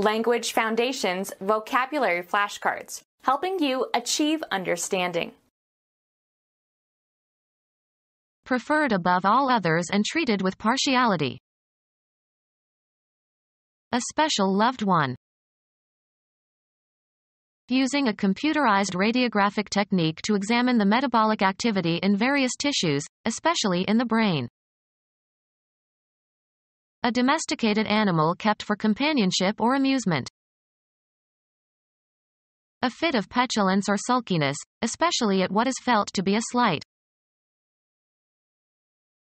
Language Foundations Vocabulary Flashcards, helping you achieve understanding. Preferred above all others and treated with partiality. A special loved one. Using a computerized radiographic technique to examine the metabolic activity in various tissues, especially in the brain. A domesticated animal kept for companionship or amusement. A fit of petulance or sulkiness, especially at what is felt to be a slight.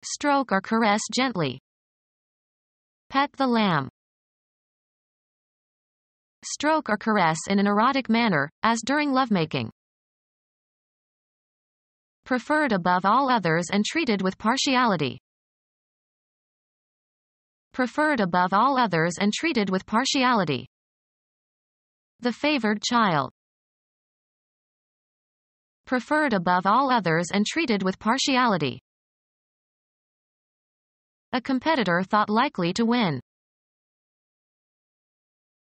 Stroke or caress gently. Pet the lamb. Stroke or caress in an erotic manner, as during lovemaking preferred above all others and treated with partiality preferred above all others and treated with partiality. The favored child. Preferred above all others and treated with partiality. A competitor thought likely to win.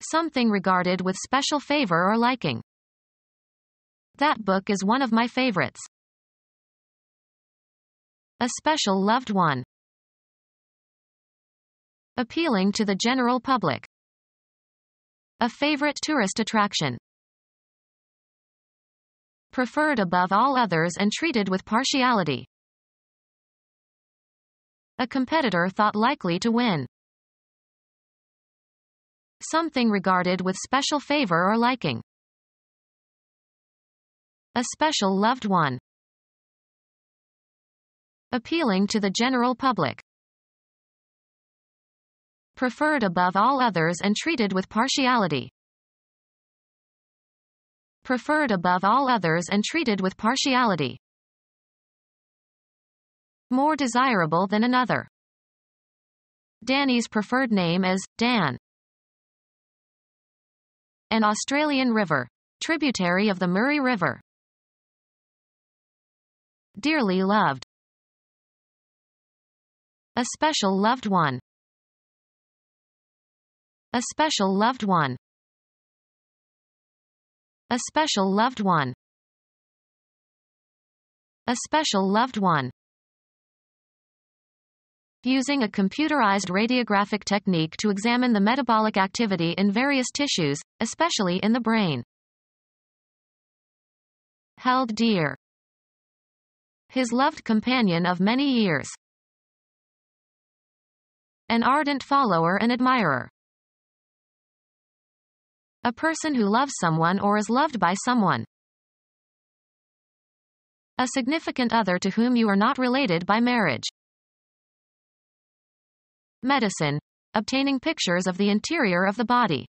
Something regarded with special favor or liking. That book is one of my favorites. A special loved one appealing to the general public. A favorite tourist attraction. Preferred above all others and treated with partiality. A competitor thought likely to win. Something regarded with special favor or liking. A special loved one. Appealing to the general public preferred above all others and treated with partiality. Preferred above all others and treated with partiality. More desirable than another. Danny's preferred name is Dan. An Australian river, tributary of the Murray River. Dearly loved. A special loved one. A special loved one. A special loved one. A special loved one. Using a computerized radiographic technique to examine the metabolic activity in various tissues, especially in the brain. Held dear. His loved companion of many years. An ardent follower and admirer. A person who loves someone or is loved by someone. A significant other to whom you are not related by marriage. Medicine. Obtaining pictures of the interior of the body.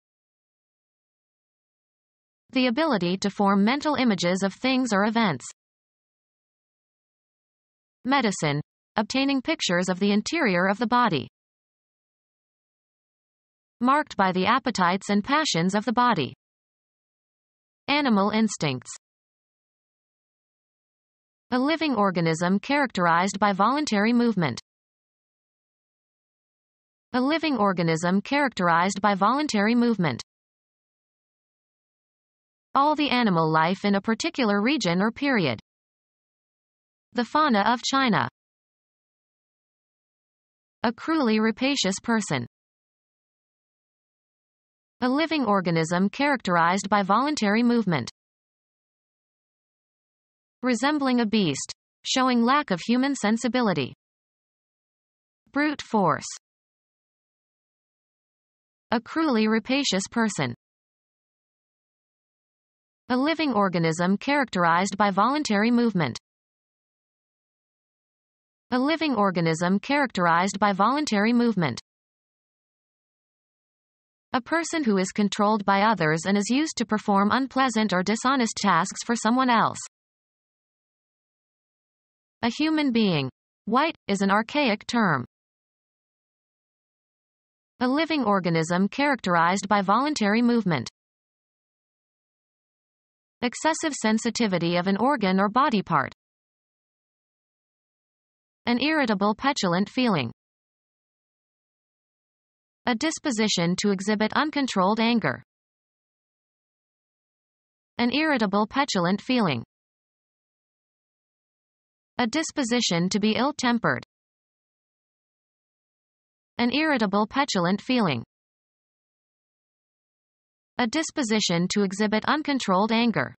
The ability to form mental images of things or events. Medicine. Obtaining pictures of the interior of the body marked by the appetites and passions of the body. Animal instincts. A living organism characterized by voluntary movement. A living organism characterized by voluntary movement. All the animal life in a particular region or period. The fauna of China. A cruelly rapacious person a living organism characterized by voluntary movement. Resembling a beast, showing lack of human sensibility. Brute force. A cruelly rapacious person. A living organism characterized by voluntary movement. A living organism characterized by voluntary movement. A person who is controlled by others and is used to perform unpleasant or dishonest tasks for someone else. A human being. White is an archaic term. A living organism characterized by voluntary movement. Excessive sensitivity of an organ or body part. An irritable, petulant feeling. A disposition to exhibit uncontrolled anger. An irritable petulant feeling. A disposition to be ill-tempered. An irritable petulant feeling. A disposition to exhibit uncontrolled anger.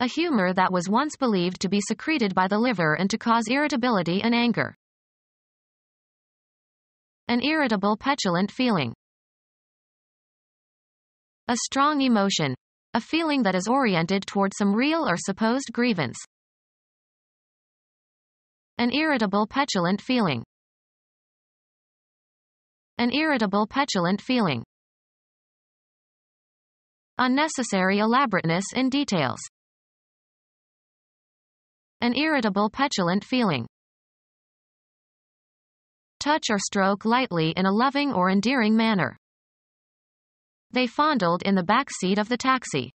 A humor that was once believed to be secreted by the liver and to cause irritability and anger an irritable petulant feeling. A strong emotion, a feeling that is oriented toward some real or supposed grievance. An irritable petulant feeling. An irritable petulant feeling. Unnecessary elaborateness in details. An irritable petulant feeling touch or stroke lightly in a loving or endearing manner. They fondled in the back seat of the taxi.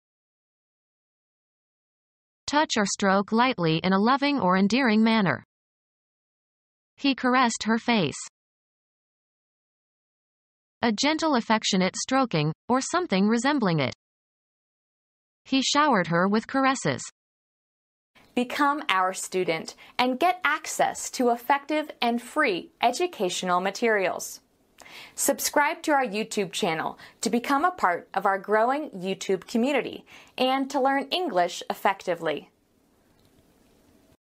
Touch or stroke lightly in a loving or endearing manner. He caressed her face. A gentle affectionate stroking, or something resembling it. He showered her with caresses. Become our student and get access to effective and free educational materials. Subscribe to our YouTube channel to become a part of our growing YouTube community and to learn English effectively.